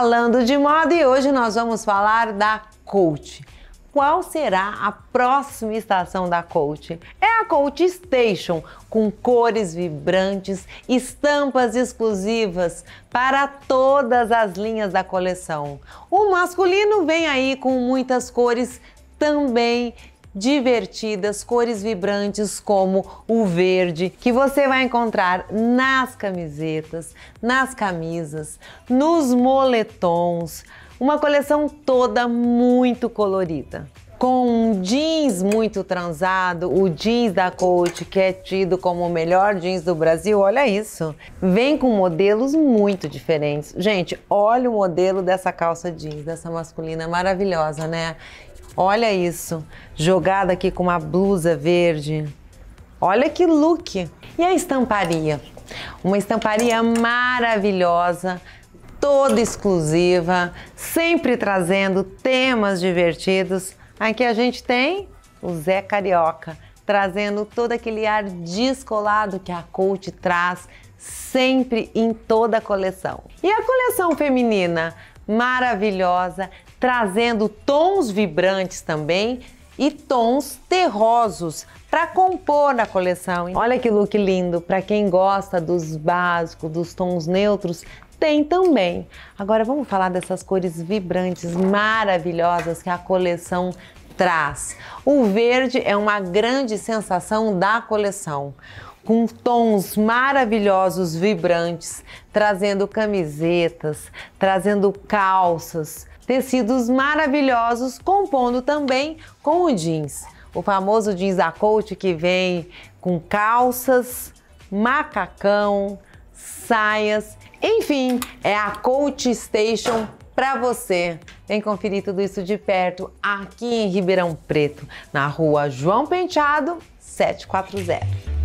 falando de moda e hoje nós vamos falar da Coach. Qual será a próxima estação da Coach? É a Coach Station, com cores vibrantes, estampas exclusivas para todas as linhas da coleção. O masculino vem aí com muitas cores também divertidas, cores vibrantes como o verde, que você vai encontrar nas camisetas, nas camisas, nos moletons. Uma coleção toda muito colorida com um jeans muito transado, o jeans da Coach, que é tido como o melhor jeans do Brasil, olha isso. Vem com modelos muito diferentes. Gente, olha o modelo dessa calça jeans, dessa masculina maravilhosa, né? Olha isso, jogada aqui com uma blusa verde. Olha que look! E a estamparia? Uma estamparia maravilhosa, toda exclusiva, sempre trazendo temas divertidos. Aqui a gente tem o Zé Carioca, trazendo todo aquele ar descolado que a Coach traz sempre em toda a coleção. E a coleção feminina? maravilhosa, trazendo tons vibrantes também e tons terrosos para compor na coleção. Olha que look lindo para quem gosta dos básicos, dos tons neutros. Tem também. Agora vamos falar dessas cores vibrantes maravilhosas que a coleção traz. O verde é uma grande sensação da coleção com tons maravilhosos, vibrantes, trazendo camisetas, trazendo calças, tecidos maravilhosos, compondo também com o jeans. O famoso jeans da coach que vem com calças, macacão, saias, enfim, é a Coach Station para você. Vem conferir tudo isso de perto aqui em Ribeirão Preto, na rua João Penteado, 740.